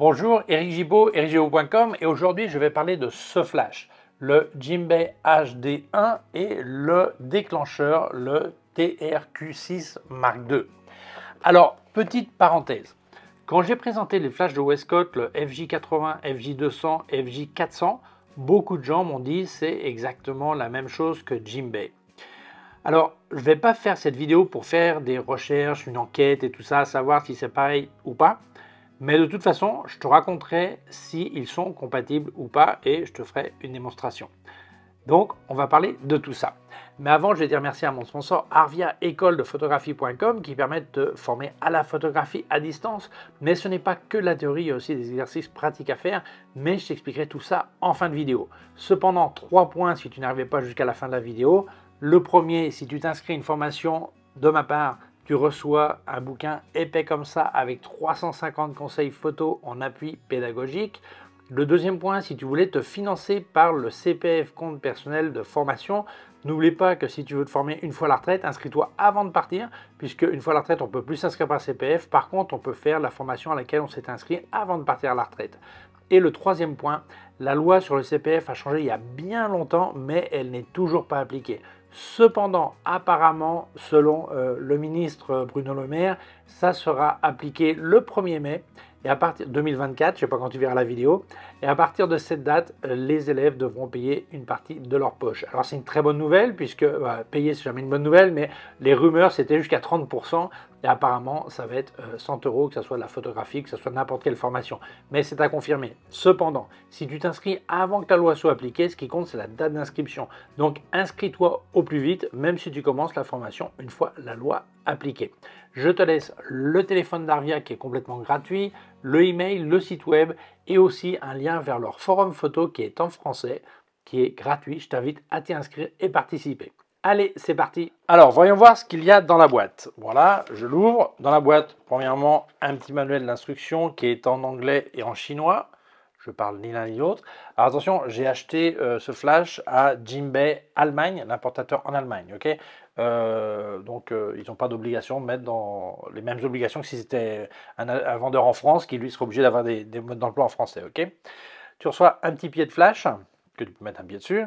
Bonjour, Eric Gibaud, ericgibaud.com, et aujourd'hui je vais parler de ce flash, le Jimbei HD1 et le déclencheur, le TRQ6 Mark II. Alors, petite parenthèse, quand j'ai présenté les flashs de Westcott, le FJ80, FJ200, FJ400, beaucoup de gens m'ont dit c'est exactement la même chose que Jimbei. Alors, je ne vais pas faire cette vidéo pour faire des recherches, une enquête et tout ça, savoir si c'est pareil ou pas. Mais de toute façon, je te raconterai s'ils ils sont compatibles ou pas et je te ferai une démonstration. Donc, on va parler de tout ça. Mais avant, je vais dire merci à mon sponsor Arvia de photographie.com qui permet de former à la photographie à distance. Mais ce n'est pas que la théorie, il y a aussi des exercices pratiques à faire. Mais je t'expliquerai tout ça en fin de vidéo. Cependant, trois points si tu n'arrivais pas jusqu'à la fin de la vidéo. Le premier, si tu t'inscris à une formation de ma part tu reçois un bouquin épais comme ça avec 350 conseils photos en appui pédagogique. Le deuxième point, si tu voulais te financer par le CPF compte personnel de formation, n'oublie pas que si tu veux te former une fois la retraite, inscris-toi avant de partir, puisque une fois la retraite, on peut plus s'inscrire par CPF. Par contre, on peut faire la formation à laquelle on s'est inscrit avant de partir à la retraite. Et le troisième point, la loi sur le CPF a changé il y a bien longtemps, mais elle n'est toujours pas appliquée. Cependant, apparemment, selon euh, le ministre Bruno Le Maire, ça sera appliqué le 1er mai et à partir 2024, je ne sais pas quand tu verras la vidéo, et à partir de cette date, les élèves devront payer une partie de leur poche. Alors c'est une très bonne nouvelle puisque bah, payer c'est jamais une bonne nouvelle, mais les rumeurs c'était jusqu'à 30%. Et apparemment, ça va être 100 euh, euros, que ce soit de la photographie, que ce soit n'importe quelle formation. Mais c'est à confirmer. Cependant, si tu t'inscris avant que la loi soit appliquée, ce qui compte, c'est la date d'inscription. Donc inscris-toi au plus vite, même si tu commences la formation une fois la loi appliquée. Je te laisse le téléphone d'Arvia qui est complètement gratuit, le email, le site web et aussi un lien vers leur forum photo qui est en français, qui est gratuit. Je t'invite à t'y inscrire et participer. Allez, c'est parti. Alors, voyons voir ce qu'il y a dans la boîte. Voilà, je l'ouvre. Dans la boîte, premièrement, un petit manuel d'instruction qui est en anglais et en chinois. Je parle ni l'un ni l'autre. Alors attention, j'ai acheté euh, ce flash à Jimbei Allemagne, l'importateur en Allemagne. Euh, donc euh, ils n'ont pas d'obligation de mettre dans les mêmes obligations que si c'était un, vendeur en France qui lui serait obligé d'avoir des, modes d'emploi en français. tu reçois un petit pied de flash que tu peux mettre un pied dessus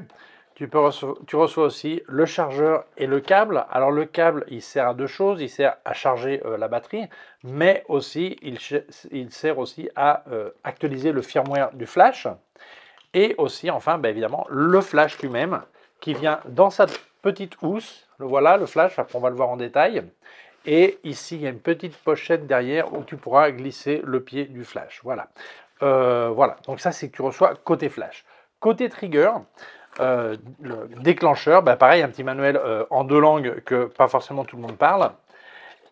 tu, peux tu reçois aussi le chargeur et le câble. Alors le câble, il sert à deux choses. Il sert à charger euh, la batterie, mais aussi il, sert aussi à euh, actualiser le firmware du flash. Et aussi, enfin, bah, évidemment, le flash lui-même qui vient dans sa petite housse. Le voilà, le flash, après on va le voir en détail. Et ici, il y a une petite pochette derrière où tu pourras glisser le pied du flash. Voilà. Euh, voilà, donc ça c'est que tu reçois côté flash. Côté trigger, euh, déclencheur, bah, pareil, un petit manuel euh, en deux langues que pas forcément tout le monde parle.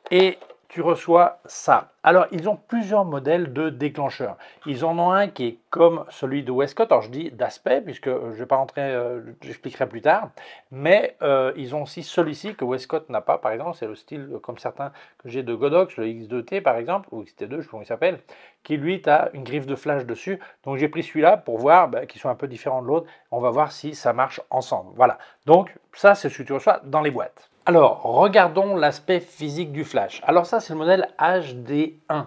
Et tu reçois ça. Alors, ils ont plusieurs modèles de déclencheurs. Ils en ont un qui est comme celui de Westcott. Alors, je dis d'aspect, puisque euh, je ne vais pas rentrer, euh, j'expliquerai plus tard. Mais euh, ils ont aussi celui-ci que Westcott n'a pas, par exemple. C'est le style, comme certains que j'ai de Godox, le X2T, par exemple, ou xt 2 je ne sais pas comment il s'appelle, qui, lui, a une griffe de flash dessus. Donc, j'ai pris celui-là pour voir bah, qu'ils sont un peu différents de l'autre. On va voir si ça marche ensemble. Voilà. Donc, ça, c'est ce que tu reçois dans les boîtes. Alors, regardons l'aspect physique du flash. Alors ça, c'est le modèle HD1.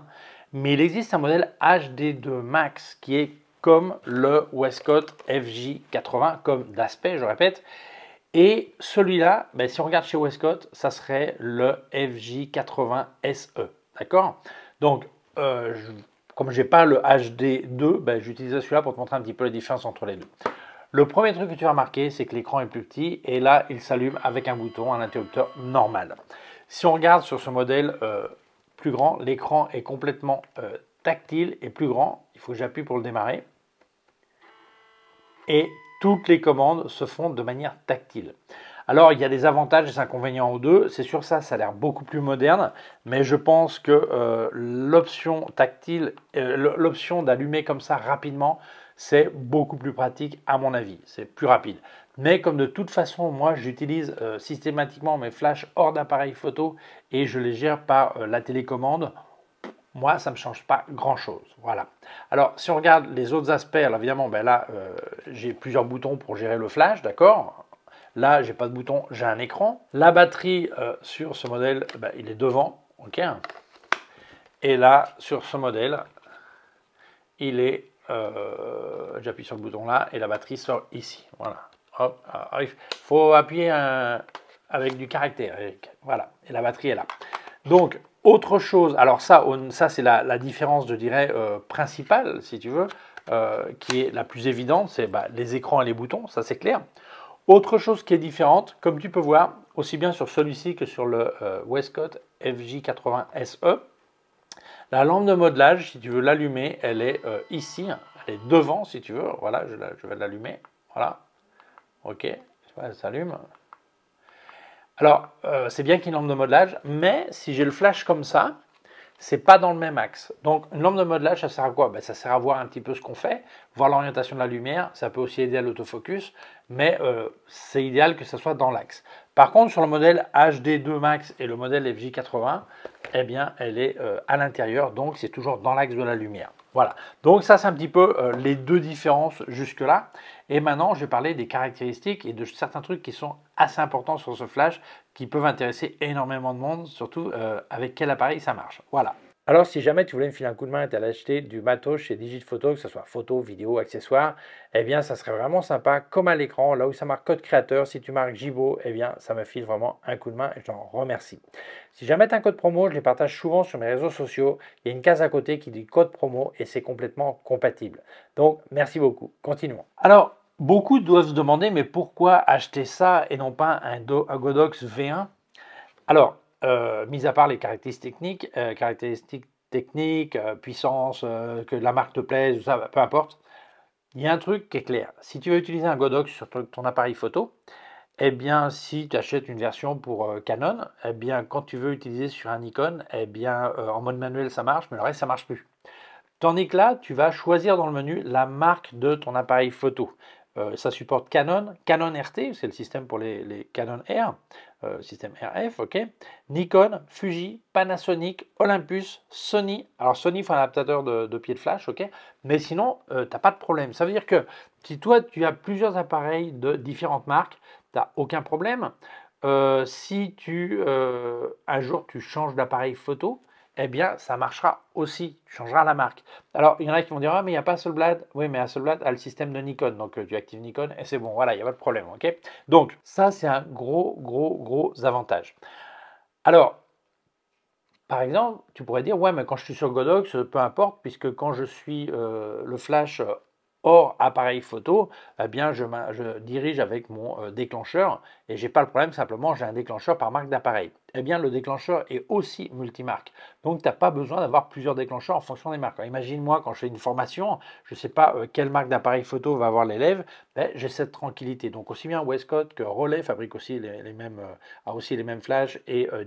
Mais il existe un modèle HD2 Max qui est comme le Westcott FJ80, comme d'aspect, je répète. Et celui-là, ben, si on regarde chez Westcott, ça serait le FJ80 SE. D'accord Donc, euh, comme je n'ai pas le HD2, ben, j'utilise celui-là pour te montrer un petit peu la différence entre les deux. Le premier truc que tu vas remarquer, c'est que l'écran est plus petit et là, il s'allume avec un bouton, un interrupteur normal. Si on regarde sur ce modèle euh, plus grand, l'écran est complètement euh, tactile et plus grand. Il faut que j'appuie pour le démarrer. Et toutes les commandes se font de manière tactile. Alors, il y a des avantages et des inconvénients aux deux. C'est sûr, ça, ça a l'air beaucoup plus moderne, mais je pense que euh, l'option tactile, l'option d'allumer comme ça rapidement c'est beaucoup plus pratique à mon avis, c'est plus rapide. Mais comme de toute façon, moi j'utilise euh, systématiquement mes flashs hors d'appareil photo et je les gère par euh, la télécommande, moi ça ne me change pas grand chose. Voilà. Alors si on regarde les autres aspects, alors évidemment, ben là euh, j'ai plusieurs boutons pour gérer le flash, d'accord Là, j'ai pas de bouton, j'ai un écran. La batterie sur ce modèle, ben, il est devant, ok. Et là, sur ce modèle, il est euh, j'appuie sur le bouton là et la batterie sort ici. Voilà. Hop, il faut appuyer avec du caractère. Voilà, et la batterie est là. Donc, autre chose, alors ça, ça c'est la, différence, je dirais, euh, principale, si tu veux, euh, qui est la plus évidente, c'est bah, les écrans et les boutons, ça c'est clair. Autre chose qui est différente, comme tu peux voir, aussi bien sur celui-ci que sur le Westcott FJ80SE, la lampe de modelage, si tu veux l'allumer, elle est euh, ici, hein. elle est devant si tu veux. Voilà, je, vais l'allumer. Voilà. Ok, elle s'allume. Alors, euh, c'est bien qu'il y ait une lampe de modelage, mais si j'ai le flash comme ça, c'est pas dans le même axe. Donc, une lampe de modelage, ça sert à quoi ben, Ça sert à voir un petit peu ce qu'on fait, voir l'orientation de la lumière, ça peut aussi aider à l'autofocus, mais euh, c'est idéal que ça soit dans l'axe. Par contre, sur le modèle HD2 Max et le modèle FJ80, eh bien, elle est euh, à l'intérieur, donc c'est toujours dans l'axe de la lumière. Voilà, donc ça c'est un petit peu euh, les deux différences jusque-là. Et maintenant, je vais parler des caractéristiques et de certains trucs qui sont assez importants sur ce flash, qui peuvent intéresser énormément de monde, surtout euh, avec quel appareil ça marche. Voilà. Alors, si jamais tu voulais me filer un coup de main et t'allais acheter du matos chez photo que ce soit photo, vidéo, accessoires, eh bien, ça serait vraiment sympa. Comme à l'écran, là où ça marque code créateur, si tu marques Jibo, eh bien, ça me file vraiment un coup de main et je t'en remercie. Si jamais tu as un code promo, je les partage souvent sur mes réseaux sociaux. Il y a une case à côté qui dit code promo et c'est complètement compatible. Donc, merci beaucoup. Continuons. Alors, beaucoup doivent se demander, mais pourquoi acheter ça et non pas un, un Godox V1 Alors, euh, mis à part les caractéristiques techniques, euh, caractéristiques techniques, euh, puissance, que la marque te plaise, ça, peu importe, il y a un truc qui est clair. Si tu veux utiliser un Godox sur ton, appareil photo, eh bien, si tu achètes une version pour Canon, eh bien, quand tu veux utiliser sur un Nikon, eh bien, en mode manuel, ça marche, mais le reste, ça ne marche plus. Tandis que là, tu vas choisir dans le menu la marque de ton appareil photo. Euh, ça supporte Canon, Canon RT, c'est le système pour les, Canon euh, R, système RF, ok. Nikon, Fuji, Panasonic, Olympus, Sony. Alors Sony faut un adaptateur de, pied de flash, ok. Mais sinon, euh, t'as pas de problème. Ça veut dire que si toi tu as plusieurs appareils de différentes marques, tu n'as aucun problème. Euh, si tu un jour tu changes d'appareil photo, eh bien, ça marchera aussi. Tu changeras la marque. Alors, il y en a qui vont dire, ah, mais il n'y a pas Soulblad. Oui, mais Soulblad a le système de Nikon. Donc, tu euh, actives Nikon et c'est bon. Voilà, il n'y a pas de problème. OK Donc, ça, c'est un gros, gros, gros avantage. Alors, par exemple, tu pourrais dire, ouais, mais quand je suis sur Godox, peu importe, puisque quand je suis euh, le flash hors appareil photo, eh bien, je, dirige avec mon euh, déclencheur et je n'ai pas le problème, simplement, j'ai un déclencheur par marque d'appareil eh bien le déclencheur est aussi multimarque. Donc tu n'as pas besoin d'avoir plusieurs déclencheurs en fonction des marques. Imagine-moi quand je fais une formation, je ne sais pas euh, quelle marque d'appareil photo va avoir l'élève, ben, j'ai cette tranquillité. Donc aussi bien Westcott que Rollet fabrique aussi les, mêmes, euh, a aussi les mêmes flashs et euh,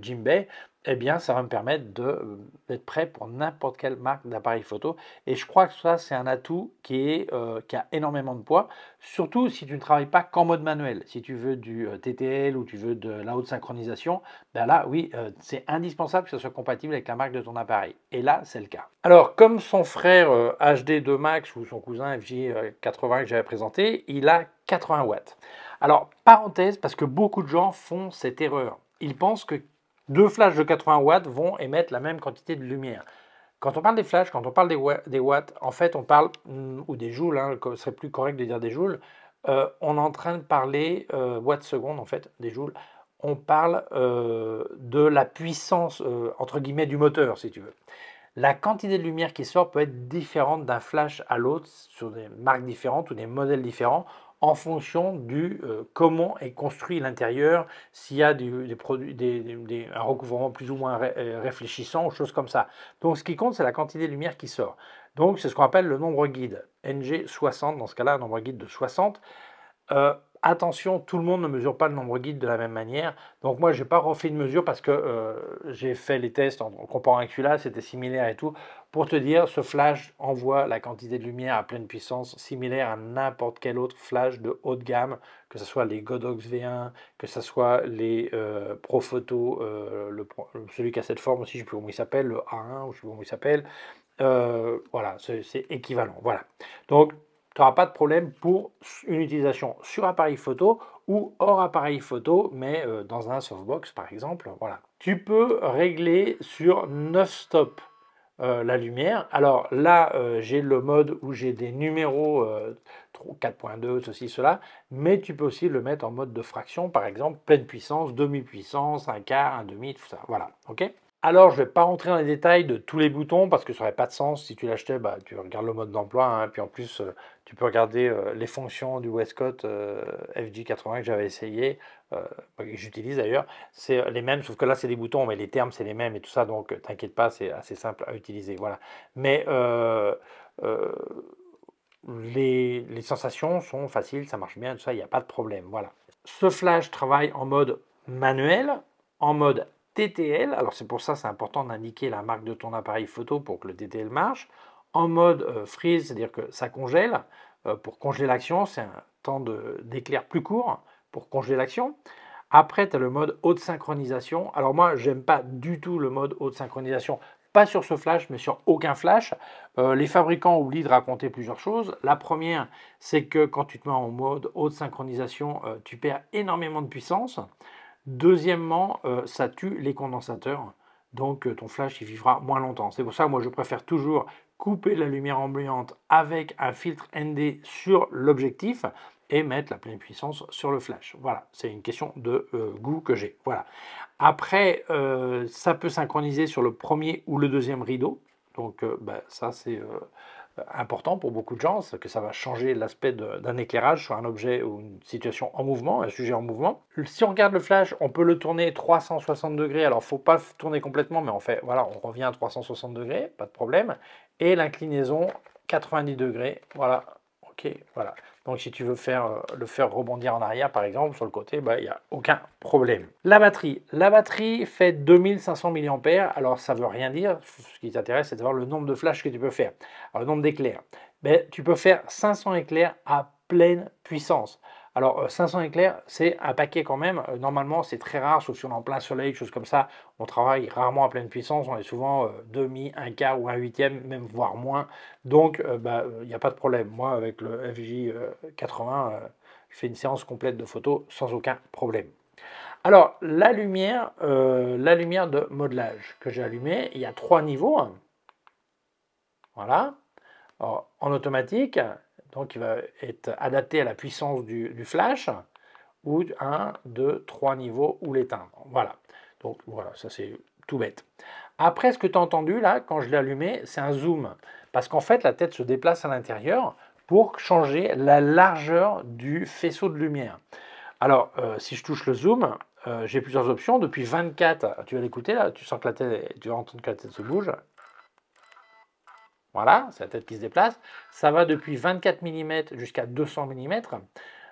eh bien ça va me permettre euh, d'être prêt pour n'importe quelle marque d'appareil photo. Et je crois que ça c'est un atout qui, est, qui a énormément de poids, surtout si tu ne travailles pas qu'en mode manuel. Si tu veux du TTL ou tu veux de la haute synchronisation, ben là ah oui, euh, c'est indispensable que ce soit compatible avec la marque de ton appareil. Et là, c'est le cas. Alors, comme son frère HD2 euh, Max ou son cousin FJ80 euh, que j'avais présenté, il a 80 watts. Alors, parenthèse, parce que beaucoup de gens font cette erreur. Ils pensent que deux flashs de 80 watts vont émettre la même quantité de lumière. Quand on parle des flashs, quand on parle des, watts, en fait, on parle, mm, ou des joules, hein, ce serait plus correct de dire des joules, on est en train de parler, watts secondes en fait, des joules, on parle euh, de la puissance, euh, entre guillemets, du moteur, si tu veux. La quantité de lumière qui sort peut être différente d'un flash à l'autre sur des marques différentes ou des modèles différents en fonction du euh, comment est construit l'intérieur, s'il y a des produits, un recouvrement plus ou moins réfléchissant ou choses comme ça. Donc ce qui compte, c'est la quantité de lumière qui sort. Donc c'est ce qu'on appelle le nombre guide, NG60, dans ce cas-là un nombre guide de 60. Attention, tout le monde ne mesure pas le nombre guide de la même manière. Donc moi, je n'ai pas refait de mesure parce que euh, j'ai fait les tests en, comparant avec celui-là, c'était similaire et tout. Pour te dire, ce flash envoie la quantité de lumière à pleine puissance similaire à n'importe quel autre flash de haut de gamme, que ce soit les Godox V1, que ce soit les euh, euh, Pro Profoto, le, celui qui a cette forme aussi, je ne sais plus comment il s'appelle, le A1, ou je ne sais plus comment il s'appelle. voilà, c'est équivalent. Voilà. Donc tu n'auras pas de problème pour une utilisation sur appareil photo ou hors appareil photo, mais euh, dans un softbox par exemple. Voilà. Tu peux régler sur 9 stops euh, la lumière. Alors là, euh, j'ai le mode où j'ai des numéros 4.2, ceci, cela, mais tu peux aussi le mettre en mode de fraction, par exemple, pleine puissance, demi-puissance, un quart, un demi, tout ça. Voilà, ok alors, je ne vais pas rentrer dans les détails de tous les boutons parce que ça n'aurait pas de sens. Si tu l'achetais, bah, tu regardes le mode d'emploi. Hein, puis en plus, euh, tu peux regarder euh, les fonctions du Westcott euh, FJ80 que j'avais essayé, que j'utilise d'ailleurs. C'est les mêmes, sauf que là, c'est des boutons, mais les termes, c'est les mêmes et tout ça. Donc, t'inquiète pas, c'est assez simple à utiliser. Voilà. Mais. Les, sensations sont faciles, ça marche bien, tout ça, il n'y a pas de problème. Voilà. Ce flash travaille en mode manuel, en mode TTL, alors c'est pour ça c'est important d'indiquer la marque de ton appareil photo pour que le TTL marche, en mode euh, freeze, c'est-à-dire que ça congèle, euh, pour congeler l'action, c'est un temps d'éclair plus court pour congeler l'action. Après, tu as le mode haute synchronisation. Alors moi, j'aime pas du tout le mode haute synchronisation, pas sur ce flash, mais sur aucun flash. Euh, les fabricants oublient de raconter plusieurs choses. La première, c'est que quand tu te mets en mode haute synchronisation, tu perds énormément de puissance. Deuxièmement, euh, ça tue les condensateurs, donc euh, ton flash il vivra moins longtemps. C'est pour ça que moi je préfère toujours couper la lumière ambiante avec un filtre ND sur l'objectif et mettre la pleine puissance sur le flash. Voilà, c'est une question de euh, goût que j'ai. Voilà. Après, ça peut synchroniser sur le premier ou le deuxième rideau. Donc bah, ça c'est important pour beaucoup de gens, c'est que ça va changer l'aspect d'un éclairage sur un objet ou une situation en mouvement, un sujet en mouvement. Si on regarde le flash, on peut le tourner 360 degrés, alors faut pas tourner complètement, mais on fait, voilà, on revient à 360 degrés, pas de problème, et l'inclinaison 90 degrés, voilà, ok, voilà. Donc si tu veux faire, euh, le faire rebondir en arrière, par exemple, sur le côté, bah, il n'y a aucun problème. La batterie. La batterie fait 2500 mAh. Alors ça ne veut rien dire. Ce qui t'intéresse, c'est de voir le nombre de flashs que tu peux faire. Alors, le nombre d'éclairs. Ben, tu peux faire 500 éclairs à pleine puissance. Alors 500 euh, éclairs, c'est un paquet quand même. Euh, normalement, c'est très rare, sauf si on est en plein soleil, chose comme ça. On travaille rarement à pleine puissance, on est souvent euh, demi, un quart ou un huitième, même voire moins. Donc, il n'y bah, a pas de problème. Moi, avec le FJ80, je fais une séance complète de photos sans aucun problème. Alors, la lumière, la lumière de modelage que j'ai allumée, il y a trois niveaux. Voilà. en automatique, donc, qui va être adapté à la puissance du, flash, ou un, deux, trois niveaux ou l'éteindre. Voilà. Donc voilà, ça c'est tout bête. Après, ce que tu as entendu là, quand je l'ai allumé, c'est un zoom. Parce qu'en fait, la tête se déplace à l'intérieur pour changer la largeur du faisceau de lumière. Alors, euh, si je touche le zoom, euh, j'ai plusieurs options. Depuis 24, tu vas l'écouter là, tu sens que la tête, tu vas entendre que la tête se bouge. Voilà, c'est la tête qui se déplace. Ça va depuis 24 mm jusqu'à 200 mm.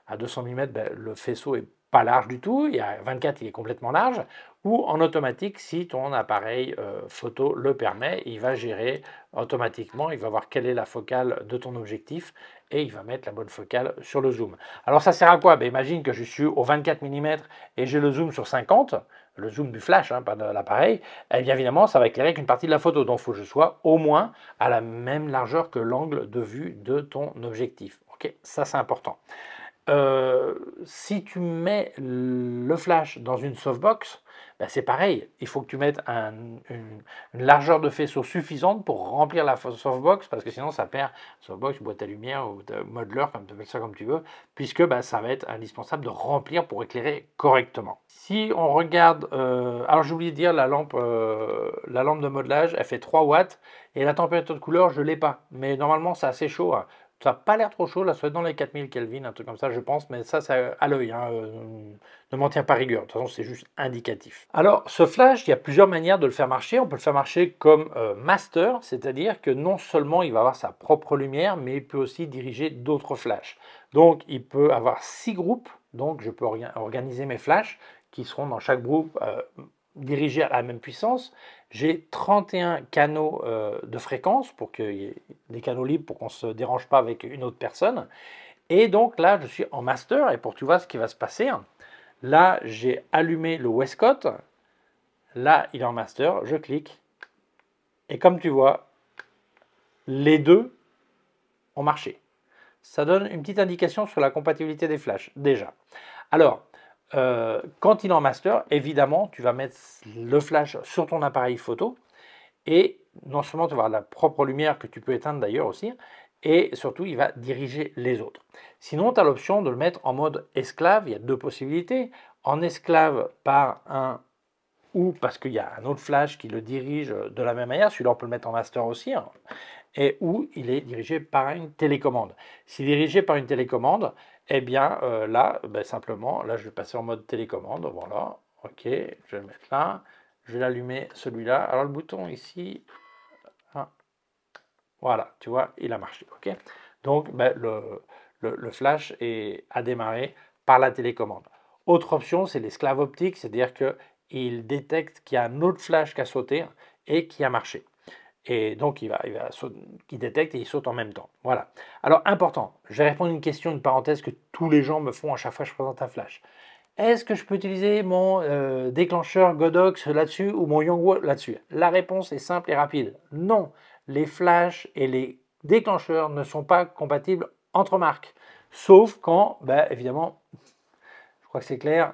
À 200 mm, ben, le faisceau est pas large du tout. Il y a 24, il est complètement large. Ou en automatique, si ton appareil euh, photo le permet, il va gérer automatiquement. Il va voir quelle est la focale de ton objectif et il va mettre la bonne focale sur le zoom. Alors ça sert à quoi ben, Imagine que je suis au 24 mm et j'ai le zoom sur 50 le zoom du flash, hein, pas de l'appareil, eh bien évidemment, ça va éclairer qu'une partie de la photo. Donc, il faut que je sois au moins à la même largeur que l'angle de vue de ton objectif. Ok, ça c'est important. Euh, si tu mets le flash dans une softbox, ben, c'est pareil, il faut que tu mettes une, largeur de faisceau suffisante pour remplir la softbox, parce que sinon ça perd softbox, boîte à lumière ou modeleur, comme tu ça comme tu veux, puisque ben, ça va être indispensable de remplir pour éclairer correctement. Si on regarde, euh, alors j'ai oublié de dire, la lampe, euh, la lampe de modelage, elle fait 3 watts, et la température de couleur, je ne l'ai pas, mais normalement c'est assez chaud, hein. Ça n'a pas l'air trop chaud, là, soit dans les 4000 Kelvin, un truc comme ça, je pense, mais ça, c'est à l'œil. Hein, euh, ne m'en tient pas rigueur, de toute façon, c'est juste indicatif. Alors, ce flash, il y a plusieurs manières de le faire marcher. On peut le faire marcher comme euh, master, c'est-à-dire que non seulement il va avoir sa propre lumière, mais il peut aussi diriger d'autres flashs. Donc, il peut avoir six groupes, donc je peux organiser mes flashs qui seront dans chaque groupe euh, dirigé à la même puissance, j'ai 31 canaux euh, de fréquence pour qu'il y ait des canaux libres pour qu'on ne se dérange pas avec une autre personne. Et donc là, je suis en master et pour tu vois ce qui va se passer, hein. là, j'ai allumé le Westcott. Là, il est en master, je clique. Et comme tu vois, les deux ont marché. Ça donne une petite indication sur la compatibilité des flashs déjà. Alors, euh, quand il est en master, évidemment, tu vas mettre le flash sur ton appareil photo et non seulement tu vas avoir la propre lumière que tu peux éteindre d'ailleurs aussi, et surtout il va diriger les autres. Sinon, tu as l'option de le mettre en mode esclave. Il y a deux possibilités. En esclave par un ou parce qu'il y a un autre flash qui le dirige de la même manière, celui-là on peut le mettre en master aussi, hein, et où il est dirigé par une télécommande. Si dirigé par une télécommande, eh bien, euh, là, ben, simplement, là, je vais passer en mode télécommande. Voilà, ok, je vais mettre là. Je vais l'allumer, celui-là. Alors, le bouton ici, ah, voilà, tu vois, il a marché, ok Donc, ben, le, flash est, à démarrer par la télécommande. Autre option, c'est l'esclave optique, c'est-à-dire qu'il détecte qu'il y a un autre flash qui a sauté et qui a marché. Et donc, il, va, il, va, il détecte et il saute en même temps. Voilà. Alors, important, je vais répondre à une question, une parenthèse que tous les gens me font à chaque fois que je présente un flash. Est-ce que je peux utiliser mon euh, déclencheur Godox là-dessus ou mon Yongwo là-dessus La réponse est simple et rapide. Non, les flashs et les déclencheurs ne sont pas compatibles entre marques. Sauf quand, ben, évidemment, je crois que c'est clair,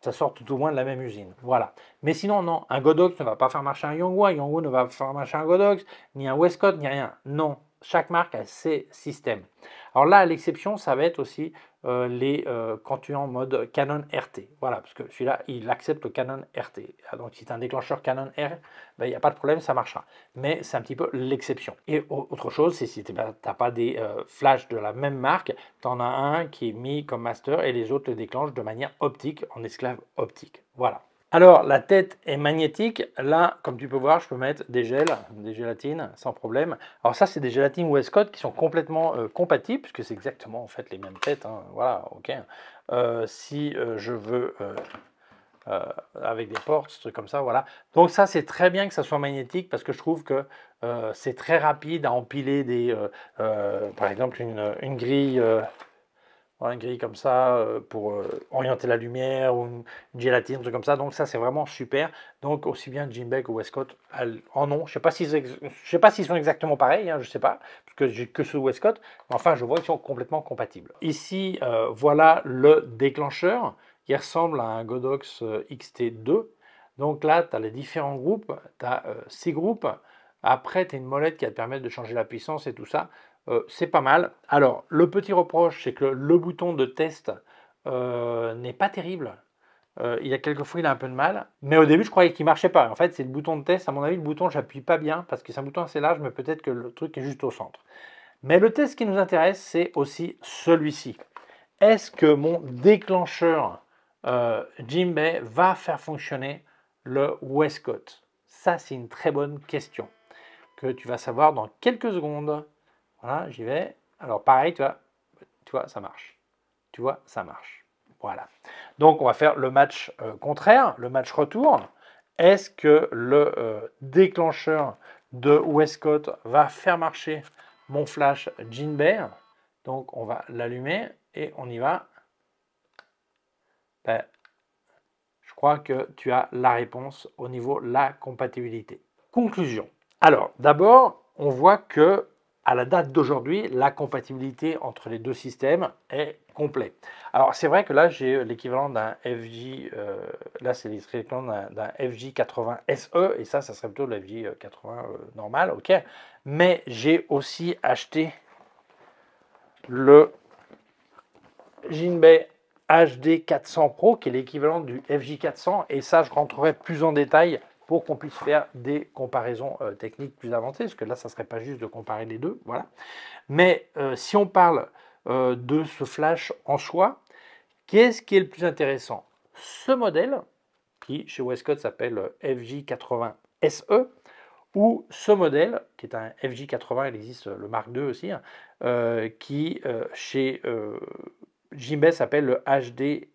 ça sort tout au moins de la même usine. Voilà. Mais sinon, non, un Godox ne va pas faire marcher un un Yongwa ne va pas faire marcher un Godox, ni un Westcott, ni rien. Non, chaque marque a ses systèmes. Alors là, l'exception, ça va être aussi euh, les, euh, quand tu es en mode Canon RT. Voilà, parce que celui-là, il accepte le Canon RT. Ah, donc si tu as un déclencheur Canon R, ben, il n'y a pas de problème, ça marchera. Mais c'est un petit peu l'exception. Et autre chose, c'est si tu n'as pas des euh, flashs de la même marque, tu en as un qui est mis comme master et les autres le déclenchent de manière optique, en esclave optique. Voilà. Alors, la tête est magnétique. Là, comme tu peux voir, je peux mettre des gels, des gélatines, sans problème. Alors ça, c'est des gélatines Westcott qui sont complètement euh, compatibles, puisque c'est exactement en fait les mêmes têtes. Hein. Voilà, ok. Euh, si euh, je veux... avec des portes, ce truc comme ça, voilà. Donc ça, c'est très bien que ça soit magnétique parce que je trouve que c'est très rapide à empiler des, par exemple, une grille un gris comme ça euh, pour euh, orienter la lumière ou une gélatine, un truc comme ça. Donc ça c'est vraiment super. Donc aussi bien Jim ou Westcott en ont. Je sais pas je sais pas s'ils sont exactement pareils, je hein, je sais pas, parce que j'ai que ce Westcott. Mais enfin je vois qu'ils sont complètement compatibles. Ici euh, voilà le déclencheur. Il ressemble à un Godox XT2. Donc là tu as les différents groupes, tu as ces groupes. Après, tu as une molette qui va te permettre de changer la puissance et tout ça. Euh, c'est pas mal. Alors, le petit reproche, c'est que le bouton de test euh, n'est pas terrible. Euh, il y a quelques fois, il a un peu de mal. Mais au début, je croyais qu'il marchait pas. En fait, c'est le bouton de test. À mon avis, le bouton, j'appuie pas bien parce que c'est un bouton assez large, mais peut-être que le truc est juste au centre. Mais le test qui nous intéresse, c'est aussi celui-ci. Est-ce que mon déclencheur Bay va faire fonctionner le Westcott Ça, c'est une très bonne question que tu vas savoir dans quelques secondes. Voilà, j'y vais. Alors pareil, tu vois, tu vois, ça marche. Tu vois, ça marche. Voilà. Donc on va faire le match euh, contraire, le match retour. Est-ce que le euh, déclencheur de Westcott va faire marcher mon flash Jinbei Donc on va l'allumer et on y va. Ben, je crois que tu as la réponse au niveau de la compatibilité. Conclusion. Alors d'abord, on voit que à la date d'aujourd'hui, la compatibilité entre les deux systèmes est complète. Alors c'est vrai que là j'ai euh, l'équivalent d'un FJ, euh, là c'est l'équivalent d'un FJ80 SE, et ça, ça serait plutôt le FJ80 normal, ok. Mais j'ai aussi acheté le Jinbei HD400 Pro, qui est l'équivalent du FJ400, et ça je rentrerai plus en détail pour qu'on puisse faire des comparaisons euh, techniques plus avancées, parce que là, ça ne serait pas juste de comparer les deux. Voilà. Mais euh, si on parle euh, de ce flash en soi, qu'est-ce qui est le plus intéressant Ce modèle, qui chez Westcott s'appelle FJ80SE, ou ce modèle, qui est un FJ80, il existe le Mark II aussi, hein, qui chez Jimbei s'appelle le HD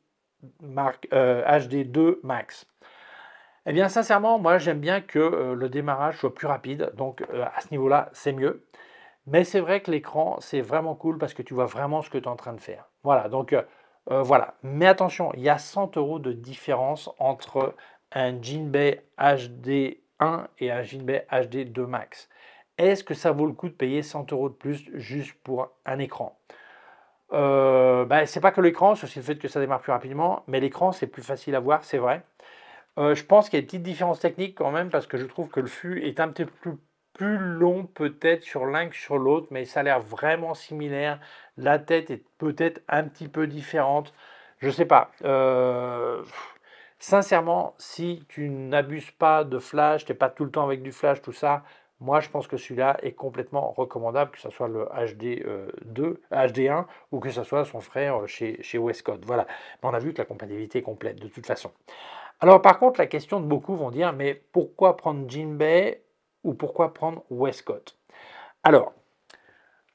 HD2 Max. Eh bien, sincèrement, moi, j'aime bien que euh, le démarrage soit plus rapide. Donc, euh, à ce niveau-là, c'est mieux. Mais c'est vrai que l'écran, c'est vraiment cool parce que tu vois vraiment ce que tu es en train de faire. Voilà, donc euh, voilà. Mais attention, il y a 100 euros de différence entre un Jinbei HD1 et un Jinbei HD2 Max. Est-ce que ça vaut le coup de payer 100 euros de plus juste pour un écran euh, ben, c'est pas que l'écran, c'est aussi le fait que ça démarre plus rapidement, mais l'écran c'est plus facile à voir, c'est vrai. Euh, je pense qu'il y a une petite différence technique quand même, parce que je trouve que le fût est un petit peu plus, long peut-être sur l'un que sur l'autre, mais ça a l'air vraiment similaire. La tête est peut-être un petit peu différente. Je ne sais pas. Euh, sincèrement, si tu n'abuses pas de flash, tu n'es pas tout le temps avec du flash, tout ça, moi je pense que celui-là est complètement recommandable, que ce soit le HD2, euh, HD1 ou que ce soit son frère chez, chez Westcott. Voilà, on a vu que la compatibilité est complète de toute façon. Alors par contre, la question de beaucoup vont dire, mais pourquoi prendre Jinbei ou pourquoi prendre Westcott Alors,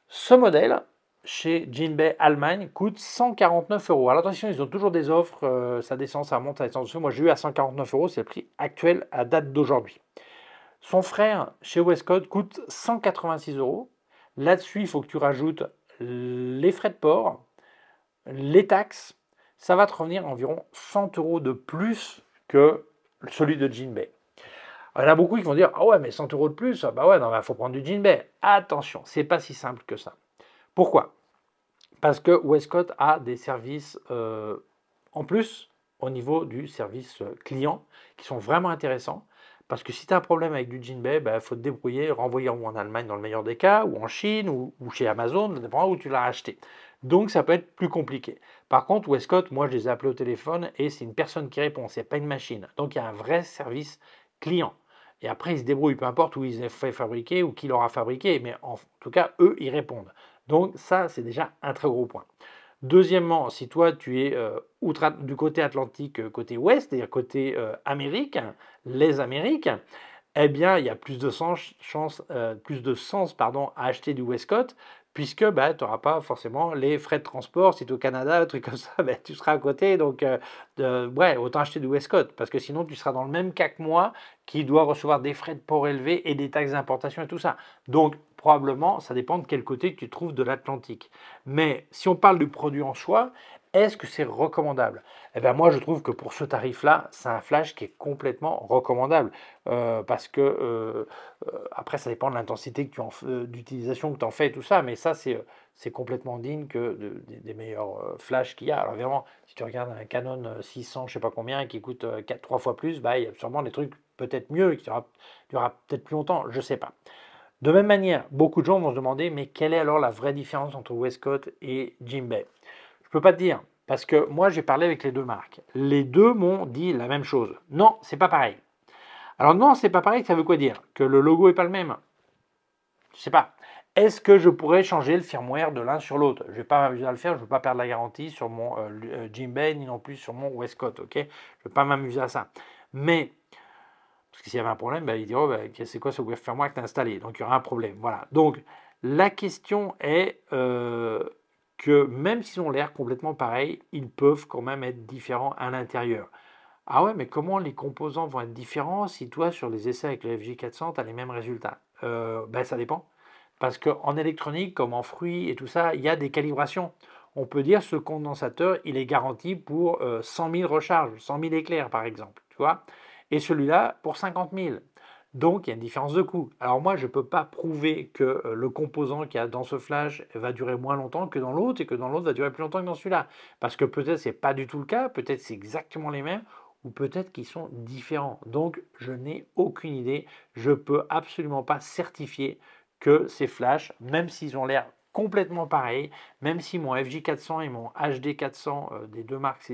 ce modèle chez Jinbei Allemagne coûte 149 euros. Alors attention, ils ont toujours des offres, ça euh, descend, ça monte, ça descend. Moi j'ai eu à 149 euros, c'est le prix actuel à date d'aujourd'hui. Son frère chez Westcott coûte 186 euros. Là-dessus, il faut que tu rajoutes les frais de port, les taxes. Ça va te revenir environ 100 euros de plus que celui de Jinbei. Il y en a beaucoup qui vont dire Ah ouais, mais 100 euros de plus, ah bah ouais, non, il faut prendre du Jinbei. Attention, c'est pas si simple que ça. Pourquoi Parce que Westcott a des services euh, en plus au niveau du service euh, client qui sont vraiment intéressants. Parce que si tu as un problème avec du Jinbei, il bah, faut te débrouiller, renvoyer en Allemagne dans le meilleur des cas, ou en Chine, ou, chez Amazon, dépend où tu l'as acheté. Donc ça peut être plus compliqué. Par contre, Westcott, moi je les ai appelés au téléphone et c'est une personne qui répond, c'est pas une machine. Donc il y a un vrai service client. Et après, ils se débrouillent, peu importe où ils ont fait fabriquer ou qui l'aura fabriqué, mais en tout cas, eux, ils répondent. Donc ça, c'est déjà un très gros point. Deuxièmement, si toi tu es euh, du côté atlantique, euh, côté ouest, c'est-à-dire côté euh, Amérique, les Amériques, eh bien il y a plus de sens, plus de sens pardon, à acheter du Westcott puisque bah, tu n'auras pas forcément les frais de transport. Si tu es au Canada, un truc comme ça, bah, tu seras à côté. Donc, euh, de autant acheter du Westcott, parce que sinon, tu seras dans le même cas que moi, qui doit recevoir des frais de port élevés et des taxes d'importation et tout ça. Donc, probablement, ça dépend de quel côté tu trouves de l'Atlantique. Mais si on parle du produit en soi, est-ce que c'est recommandable Eh ben, moi je trouve que pour ce tarif-là, c'est un flash qui est complètement recommandable. Euh, parce que euh, euh, après ça dépend de l'intensité d'utilisation que tu en fais et tout ça, mais ça c'est complètement digne que des meilleurs flashs qu'il y a. Alors vraiment, si tu regardes un Canon 600, je sais pas combien, qui coûte 4, 3 fois plus, bah, il y a sûrement des trucs peut-être mieux et qui durera, peut-être plus longtemps, je ne sais pas. De même manière, beaucoup de gens vont se demander, mais quelle est alors la vraie différence entre Westcott et Jim Bay je peux pas te dire, parce que moi j'ai parlé avec les deux marques. Les deux m'ont dit la même chose. Non, c'est pas pareil. Alors non, c'est pas pareil, ça veut quoi dire Que le logo est pas le même Je sais pas. Est-ce que je pourrais changer le firmware de l'un sur l'autre Je ne vais pas m'amuser à le faire, je ne veux pas perdre la garantie sur mon euh, euh, Jim Bay, ni non plus sur mon Westcott, ok Je ne veux pas m'amuser à ça. Mais parce que s'il y avait un problème, bah, il dirait bah, c'est quoi ce web firmware que tu as installé Donc il y aura un problème. Voilà. Donc la question est euh, que même s'ils ont l'air complètement pareils, ils peuvent quand même être différents à l'intérieur. Ah ouais, mais comment les composants vont être différents si toi, sur les essais avec le FJ400, tu as les mêmes résultats euh, ben, ça dépend. Parce qu'en électronique, comme en fruits et tout ça, il y a des calibrations. On peut dire ce condensateur, il est garanti pour 100 euh, 000 recharges, 100 000 éclairs par exemple, tu vois, et celui-là pour 50 000. Donc il y a une différence de coût. Alors moi, je ne peux pas prouver que euh, le composant qu'il y a dans ce flash va durer moins longtemps que dans l'autre et que dans l'autre va durer plus longtemps que dans celui-là. Parce que peut-être c'est pas du tout le cas, peut-être c'est exactement les mêmes ou peut-être qu'ils sont différents. Donc je n'ai aucune idée, je peux absolument pas certifier que ces flashs, même s'ils ont l'air complètement pareil, même si mon FJ400 et mon HD400 euh, des deux marques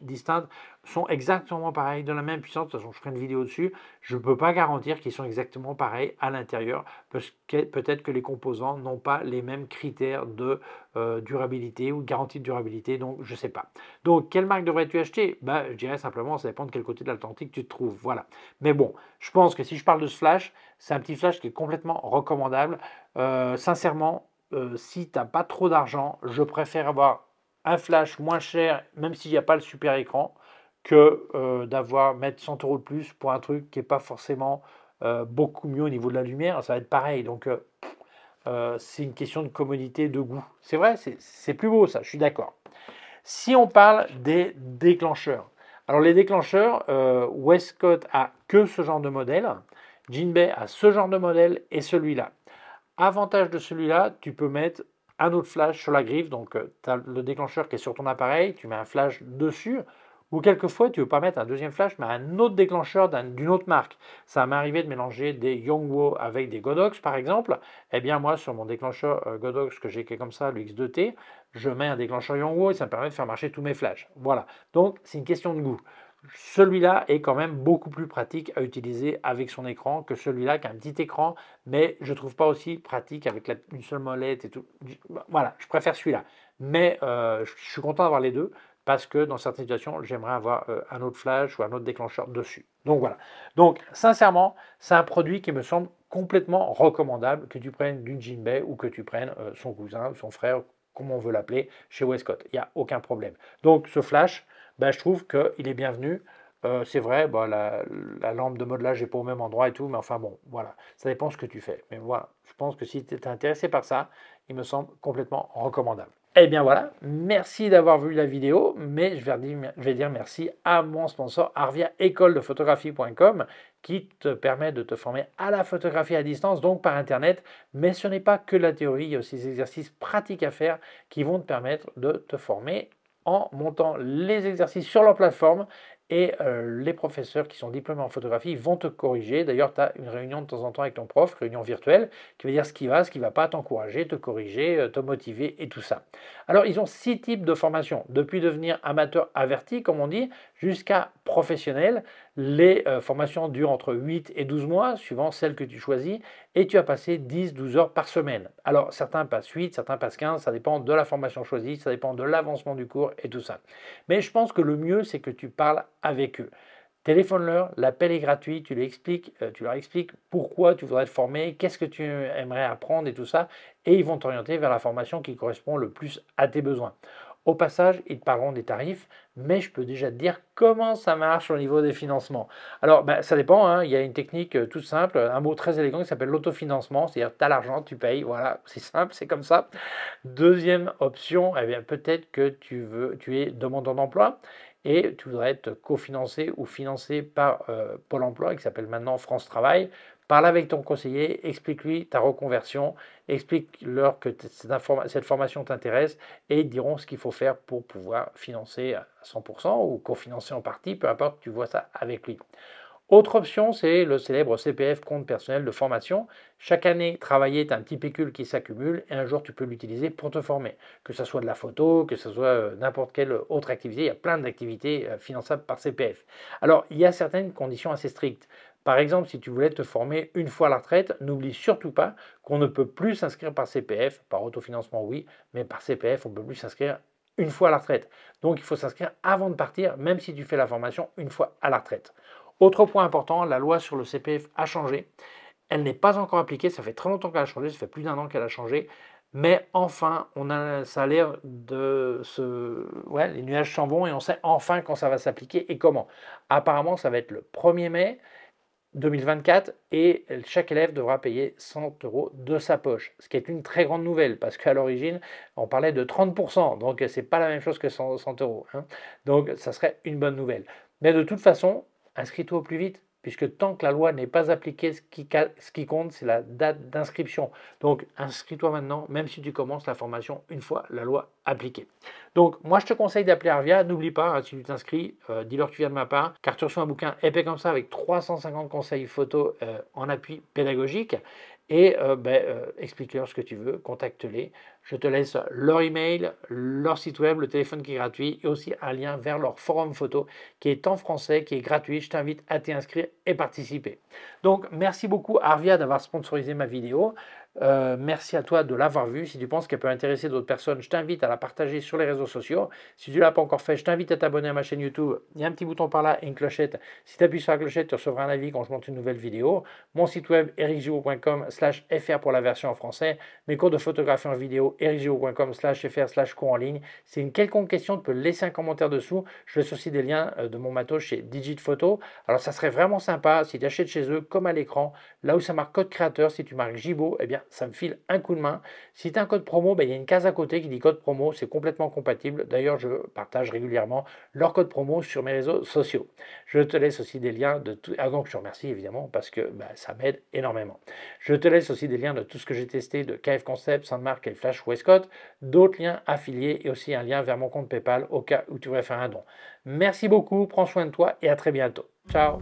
distinctes sont exactement pareils, de la même puissance. De toute façon, je ferai une vidéo dessus. Je ne peux pas garantir qu'ils sont exactement pareils à l'intérieur, parce que peut-être que les composants n'ont pas les mêmes critères de euh, durabilité ou garantie de durabilité, donc je ne sais pas. Donc, quelle marque devrais-tu acheter bah, Je dirais simplement, ça dépend de quel côté de l'Atlantique tu te trouves. Voilà. Mais bon, je pense que si je parle de ce flash, c'est un petit flash qui est complètement recommandable. Euh, sincèrement, euh, si si n'as pas trop d'argent, je préfère avoir un flash moins cher, même s'il n'y a pas le super écran, que euh, d'avoir mettre 100 euros de plus pour un truc qui n'est pas forcément euh, beaucoup mieux au niveau de la lumière. Ça va être pareil. Donc, c'est une question de commodité, de goût. C'est vrai, c'est plus beau ça, je suis d'accord. Si on parle des déclencheurs, alors les déclencheurs, Westcott a que ce genre de modèle, Jinbei a ce genre de modèle et celui-là. Avantage de celui-là, tu peux mettre un autre flash sur la griffe, donc euh, tu as le déclencheur qui est sur ton appareil, tu mets un flash dessus, ou quelquefois tu ne veux pas mettre un deuxième flash, mais un autre déclencheur d'une autre marque. Ça m'est arrivé de mélanger des Yongwo avec des Godox par exemple. Eh bien moi sur mon déclencheur euh, Godox que j'ai comme ça, le X2T, je mets un déclencheur Yongwo et ça me permet de faire marcher tous mes flashs. Voilà, donc c'est une question de goût celui-là est quand même beaucoup plus pratique à utiliser avec son écran que celui-là qui a un petit écran, mais je ne trouve pas aussi pratique avec une seule molette et tout. Bah, voilà, je préfère celui-là. Mais euh, je suis content d'avoir les deux parce que dans certaines situations, j'aimerais avoir euh, un autre flash ou un autre déclencheur dessus. Donc voilà. Donc sincèrement, c'est un produit qui me semble complètement recommandable que tu prennes d'une Jinbei ou que tu prennes euh, son cousin son frère, comme on veut l'appeler, chez Westcott. Il n'y a aucun problème. Donc ce flash, ben, je trouve qu'il est bienvenu. Euh, c'est vrai, bah, la, lampe de modelage n'est pas au même endroit et tout, mais enfin bon, voilà, ça dépend ce que tu fais. Mais voilà, je pense que si tu es intéressé par ça, il me semble complètement recommandable. Eh bien voilà, merci d'avoir vu la vidéo, mais je vais, dire, je vais dire merci à mon sponsor Arvia de photographie.com qui te permet de te former à la photographie à distance, donc par Internet. Mais ce n'est pas que la théorie, il y a aussi des exercices pratiques à faire qui vont te permettre de te former en montant les exercices sur leur plateforme et euh, les professeurs qui sont diplômés en photographie vont te corriger. D'ailleurs, tu as une réunion de temps en temps avec ton prof, réunion virtuelle, qui va dire ce qui va, ce qui ne va pas, t'encourager, te corriger, euh, te motiver et tout ça. Alors, ils ont six types de formations, depuis devenir amateur averti, comme on dit, jusqu'à professionnel. Les euh, formations durent entre 8 et 12 mois, suivant celle que tu choisis, et tu as passé 10-12 heures par semaine. Alors certains passent 8, certains passent 15, ça dépend de la formation choisie, ça dépend de l'avancement du cours et tout ça. Mais je pense que le mieux, c'est que tu parles avec eux. Téléphone-leur, l'appel est gratuit, tu, les expliques, euh, tu leur expliques pourquoi tu voudrais te former, qu'est-ce que tu aimerais apprendre et tout ça, et ils vont t'orienter vers la formation qui correspond le plus à tes besoins. Au passage, ils parleront des tarifs, mais je peux déjà dire comment ça marche au niveau des financements. Alors, ben, ça dépend, hein. il y a une technique euh, toute simple, un mot très élégant qui s'appelle l'autofinancement, c'est-à-dire tu as l'argent, tu payes, voilà, c'est simple, c'est comme ça. Deuxième option, et eh bien peut-être que tu, veux, tu es demandeur d'emploi et tu voudrais être cofinancé ou financé par euh, Pôle emploi qui s'appelle maintenant France Travail Parle avec ton conseiller, explique-lui ta reconversion, explique-leur que cette formation t'intéresse et ils diront ce qu'il faut faire pour pouvoir financer à 100% ou cofinancer en partie, peu importe, tu vois ça avec lui. Autre option, c'est le célèbre CPF compte personnel de formation. Chaque année, travailler tu as un petit pécule qui s'accumule et un jour, tu peux l'utiliser pour te former. Que ce soit de la photo, que ce soit euh, n'importe quelle autre activité, il y a plein d'activités euh, finançables par CPF. Alors, il y a certaines conditions assez strictes. Par exemple, si tu voulais te former une fois à la retraite, n'oublie surtout pas qu'on ne peut plus s'inscrire par CPF, par autofinancement oui, mais par CPF, on ne peut plus s'inscrire une fois à la retraite. Donc il faut s'inscrire avant de partir, même si tu fais la formation une fois à la retraite. Autre point important, la loi sur le CPF a changé. Elle n'est pas encore appliquée, ça fait très longtemps qu'elle a changé, ça fait plus d'un an qu'elle a changé. Mais enfin, on a, ça a l'air de se... les nuages s'en vont et on sait enfin quand ça va s'appliquer et comment. Apparemment, ça va être le 1er mai. 2024 et chaque élève devra payer 100 euros de sa poche, ce qui est une très grande nouvelle parce qu'à l'origine on parlait de 30%, donc c'est pas la même chose que 100, euros. Hein. Donc ça serait une bonne nouvelle. Mais de toute façon, inscris-toi au plus vite puisque tant que la loi n'est pas appliquée, ce qui, compte, c'est la date d'inscription. Donc inscris-toi maintenant, même si tu commences la formation une fois la loi appliquée. Donc moi, je te conseille d'appeler Arvia. N'oublie pas, hein, si tu t'inscris, euh, dis-leur que tu viens de ma part, car tu reçois un bouquin épais comme ça, avec 350 conseils photos euh, en appui pédagogique et euh, ben, euh, explique-leur ce que tu veux, contacte-les. Je te laisse leur email, leur site web, le téléphone qui est gratuit et aussi un lien vers leur forum photo qui est en français, qui est gratuit. Je t'invite à t'y inscrire et participer. Donc merci beaucoup Arvia d'avoir sponsorisé ma vidéo. Euh, merci à toi de l'avoir vue. Si tu penses qu'elle peut intéresser d'autres personnes, je t'invite à la partager sur les réseaux sociaux. Si tu ne l'as pas encore fait, je t'invite à t'abonner à ma chaîne YouTube. Il y a un petit bouton par là et une clochette. Si tu appuies sur la clochette, tu recevras un avis quand je monte une nouvelle vidéo. Mon site web ericjibocom slash fr pour la version en français. Mes cours de photographie en vidéo ericjibocom slash fr slash cours en ligne. Si une quelconque question, tu peux laisser un commentaire dessous. Je laisse aussi des liens euh, de mon matos chez Digit Photo. Alors ça serait vraiment sympa si tu achètes chez eux comme à l'écran. Là où ça marque code créateur, si tu marques Jibo, eh bien ça me file un coup de main. Si tu as un code promo, ben, il y a une case à côté qui dit code promo, c'est complètement compatible. D'ailleurs, je partage régulièrement leur code promo sur mes réseaux sociaux. Je te laisse aussi des liens de tout. Ah, donc je te remercie évidemment parce que ben, ça m'aide énormément. Je te laisse aussi des liens de tout ce que j'ai testé de KF Concept, Sandmark et Flash Westcott, d'autres liens affiliés et aussi un lien vers mon compte PayPal au cas où tu voudrais faire un don. Merci beaucoup, prends soin de toi et à très bientôt. Ciao